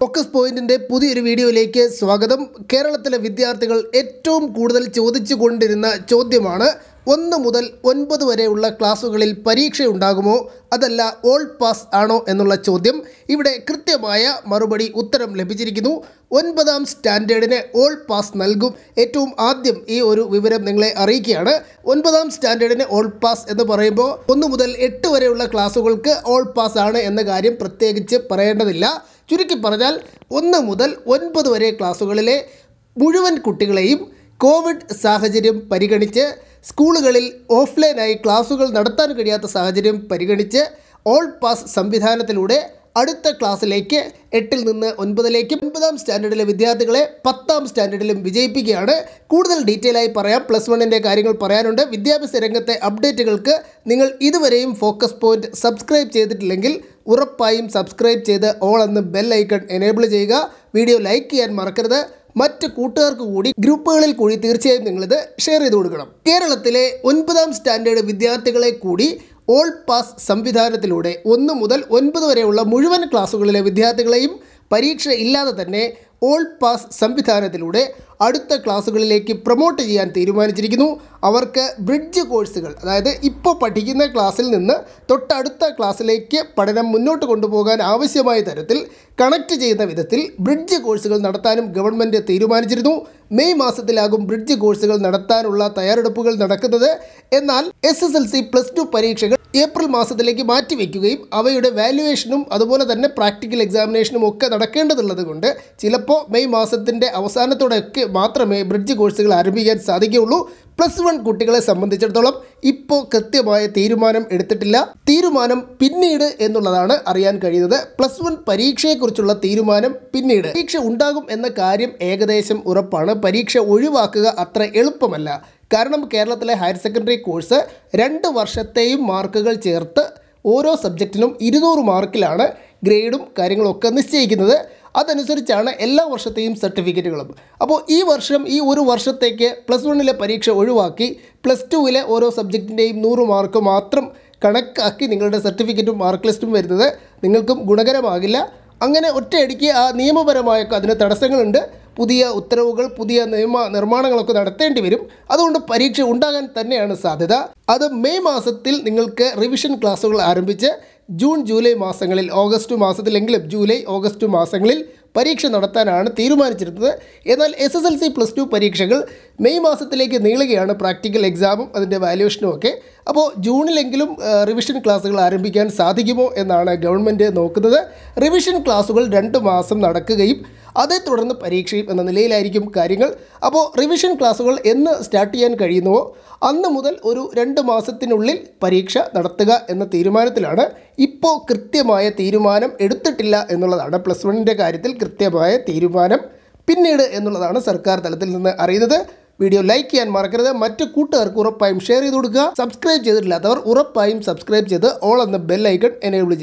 focus പോയിന്റിന്റെ പുതിയൊരു വീഡിയോയിലേക്ക് സ്വാഗതം കേരളത്തിലെ വിദ്യാർത്ഥികൾ ഏറ്റവും കൂടുതൽ ചോദിച്ചു കൊണ്ടിരുന്ന ചോദ്യമാണ് ഒന്ന് മുതൽ ഒൻപത് വരെയുള്ള ക്ലാസ്സുകളിൽ പരീക്ഷയുണ്ടാകുമോ അതല്ല ഓൾ പാസ് ആണോ എന്നുള്ള ചോദ്യം ഇവിടെ കൃത്യമായ മറുപടി ഉത്തരം ലഭിച്ചിരിക്കുന്നു ഒൻപതാം സ്റ്റാൻഡേർഡിന് ഓൾ പാസ് നൽകും ഏറ്റവും ആദ്യം ഈ ഒരു വിവരം നിങ്ങളെ അറിയിക്കുകയാണ് ഒൻപതാം സ്റ്റാൻഡേർഡിന് ഓൾ പാസ് എന്ന് പറയുമ്പോൾ ഒന്ന് മുതൽ എട്ട് വരെയുള്ള ക്ലാസ്സുകൾക്ക് ഓൾ പാസ് ആണ് എന്ന കാര്യം പ്രത്യേകിച്ച് പറയേണ്ടതില്ല ചുരുക്കി പറഞ്ഞാൽ ഒന്ന് മുതൽ ഒൻപത് വരെ ക്ലാസ്സുകളിലെ മുഴുവൻ കുട്ടികളെയും കോവിഡ് സാഹചര്യം പരിഗണിച്ച് സ്കൂളുകളിൽ ഓഫ്ലൈനായി ക്ലാസുകൾ നടത്താൻ കഴിയാത്ത സാഹചര്യം പരിഗണിച്ച് ഓൾ പാസ് സംവിധാനത്തിലൂടെ അടുത്ത ക്ലാസ്സിലേക്ക് എട്ടിൽ നിന്ന് ഒൻപതിലേക്ക് ഒൻപതാം സ്റ്റാൻഡേർഡിലെ വിദ്യാർത്ഥികളെ പത്താം സ്റ്റാൻഡേർഡിലും വിജയിപ്പിക്കുകയാണ് കൂടുതൽ ഡീറ്റെയിൽ ആയി പറയാം പ്ലസ് വണ്ണിൻ്റെ കാര്യങ്ങൾ പറയാനുണ്ട് വിദ്യാഭ്യാസ രംഗത്തെ അപ്ഡേറ്റുകൾക്ക് നിങ്ങൾ ഇതുവരെയും ഫോക്കസ് പോയിൻറ്റ് സബ്സ്ക്രൈബ് ചെയ്തിട്ടില്ലെങ്കിൽ ഉറപ്പായും സബ്സ്ക്രൈബ് ചെയ്ത് ഓൾ എന്ന് ബെൽ ഐക്കൺ എനേബിൾ ചെയ്യുക വീഡിയോ ലൈക്ക് ചെയ്യാൻ മറക്കരുത് മറ്റ് കൂട്ടുകാർക്ക് കൂടി ഗ്രൂപ്പുകളിൽ കൂടി തീർച്ചയായും നിങ്ങളിത് ഷെയർ ചെയ്ത് കൊടുക്കണം കേരളത്തിലെ ഒൻപതാം സ്റ്റാൻഡേർഡ് വിദ്യാർത്ഥികളെ കൂടി ഓൾ പാസ് സംവിധാനത്തിലൂടെ ഒന്ന് മുതൽ ഒൻപത് വരെയുള്ള മുഴുവൻ ക്ലാസ്സുകളിലെ വിദ്യാർത്ഥികളെയും പരീക്ഷ ഇല്ലാതെ തന്നെ ഓൾ പാസ് സംവിധാനത്തിലൂടെ അടുത്ത ക്ലാസ്സുകളിലേക്ക് പ്രൊമോട്ട് ചെയ്യാൻ തീരുമാനിച്ചിരിക്കുന്നു അവർക്ക് ബ്രിഡ്ജ് കോഴ്സുകൾ അതായത് ഇപ്പോൾ പഠിക്കുന്ന ക്ലാസ്സിൽ നിന്ന് തൊട്ടടുത്ത ക്ലാസ്സിലേക്ക് പഠനം മുന്നോട്ട് കൊണ്ടുപോകാൻ ആവശ്യമായ തരത്തിൽ കണക്ട് ചെയ്യുന്ന വിധത്തിൽ ബ്രിഡ്ജ് കോഴ്സുകൾ നടത്താനും ഗവൺമെൻറ് തീരുമാനിച്ചിരുന്നു മെയ് മാസത്തിലാകും ബ്രിഡ്ജ് കോഴ്സുകൾ നടത്താനുള്ള തയ്യാറെടുപ്പുകൾ നടക്കുന്നത് എന്നാൽ എസ് പ്ലസ് ടു പരീക്ഷകൾ ഏപ്രിൽ മാസത്തിലേക്ക് മാറ്റിവെക്കുകയും അവയുടെ വാല്യുവേഷനും അതുപോലെ തന്നെ പ്രാക്ടിക്കൽ എക്സാമിനേഷനും ഒക്കെ നടക്കേണ്ടതുള്ളത് കൊണ്ട് ചിലപ്പോൾ മെയ് മാസത്തിൻ്റെ അവസാനത്തോടെയൊക്കെ മാത്രമേ ബ്രിഡ്ജ് കോഴ്സുകൾ ആരംഭിക്കാൻ സാധിക്കുകയുള്ളൂ പ്ലസ് വൺ കുട്ടികളെ സംബന്ധിച്ചിടത്തോളം ഇപ്പോൾ കൃത്യമായ തീരുമാനം എടുത്തിട്ടില്ല തീരുമാനം പിന്നീട് എന്നുള്ളതാണ് അറിയാൻ കഴിയുന്നത് പ്ലസ് വൺ പരീക്ഷയെക്കുറിച്ചുള്ള തീരുമാനം പിന്നീട് പരീക്ഷ ഉണ്ടാകും എന്ന കാര്യം ഏകദേശം ഉറപ്പാണ് പരീക്ഷ ഒഴിവാക്കുക അത്ര എളുപ്പമല്ല കാരണം കേരളത്തിലെ ഹയർ സെക്കൻഡറി കോഴ്സ് രണ്ട് വർഷത്തെയും മാർക്കുകൾ ചേർത്ത് ഓരോ സബ്ജക്റ്റിനും ഇരുന്നൂറ് മാർക്കിലാണ് ഗ്രേഡും കാര്യങ്ങളൊക്കെ നിശ്ചയിക്കുന്നത് അതനുസരിച്ചാണ് എല്ലാ വർഷത്തെയും സർട്ടിഫിക്കറ്റുകളും അപ്പോൾ ഈ വർഷം ഈ ഒരു വർഷത്തേക്ക് പ്ലസ് വണ്ണിലെ പരീക്ഷ ഒഴിവാക്കി പ്ലസ് ടുവിലെ ഓരോ സബ്ജക്റ്റിൻ്റെയും നൂറ് മാർക്ക് മാത്രം കണക്കാക്കി നിങ്ങളുടെ സർട്ടിഫിക്കറ്റും മാർക്ക് ലിസ്റ്റും വരുന്നത് നിങ്ങൾക്കും ഗുണകരമാകില്ല അങ്ങനെ ഒറ്റയടിക്ക് ആ നിയമപരമായ അതിന് തടസ്സങ്ങളുണ്ട് പുതിയ ഉത്തരവുകൾ പുതിയ നിയമ നിർമ്മാണങ്ങളൊക്കെ നടത്തേണ്ടി വരും അതുകൊണ്ട് പരീക്ഷ ഉണ്ടാകാൻ തന്നെയാണ് സാധ്യത അത് മെയ് മാസത്തിൽ നിങ്ങൾക്ക് റിവിഷൻ ക്ലാസ്സുകൾ ആരംഭിച്ച് ജൂൺ ജൂലൈ മാസങ്ങളിൽ ഓഗസ്റ്റ് മാസത്തിലെങ്കിലും ജൂലൈ ഓഗസ്റ്റ് മാസങ്ങളിൽ പരീക്ഷ നടത്താനാണ് തീരുമാനിച്ചിരുന്നത് എന്നാൽ S S L C plus two പരീക്ഷകൾ മെയ് മാസത്തിലേക്ക് നീളുകയാണ് പ്രാക്ടിക്കൽ എക്സാമും അതിൻ്റെ വാല്യുവേഷനും ഒക്കെ അപ്പോൾ ജൂണിലെങ്കിലും റിവിഷൻ ക്ലാസ്സുകൾ ആരംഭിക്കാൻ സാധിക്കുമോ എന്നാണ് ഗവൺമെൻറ് നോക്കുന്നത് റിവിഷൻ ക്ലാസ്സുകൾ രണ്ട് മാസം നടക്കുകയും അതേ തുടർന്ന് പരീക്ഷയും എന്ന നിലയിലായിരിക്കും കാര്യങ്ങൾ അപ്പോൾ റിവിഷൻ ക്ലാസ്സുകൾ എന്ന് സ്റ്റാർട്ട് ചെയ്യാൻ കഴിയുന്നുവോ അന്ന് മുതൽ ഒരു രണ്ട് മാസത്തിനുള്ളിൽ പരീക്ഷ നടത്തുക എന്ന തീരുമാനത്തിലാണ് ഇപ്പോൾ കൃത്യമായ തീരുമാനം എടുത്തിട്ടില്ല എന്നുള്ളതാണ് പ്ലസ് വണ്ണിൻ്റെ കാര്യത്തിൽ കൃത്യമായ തീരുമാനം പിന്നീട് എന്നുള്ളതാണ് സർക്കാർ തലത്തിൽ നിന്ന് അറിയുന്നത് വീഡിയോ ലൈക്ക് ചെയ്യാൻ മറക്കരുത് മറ്റു കൂട്ടുകാർക്ക് ഉറപ്പായും ഷെയർ ചെയ്ത് കൊടുക്കുക സബ്സ്ക്രൈബ് ചെയ്തിട്ടില്ലാത്തവർ ഉറപ്പായും സബ്സ്ക്രൈബ് ചെയ്ത് ഓൾ എന്ന ബെൽ ഐക്കൺ എനേബിൾ ചെയ്യുക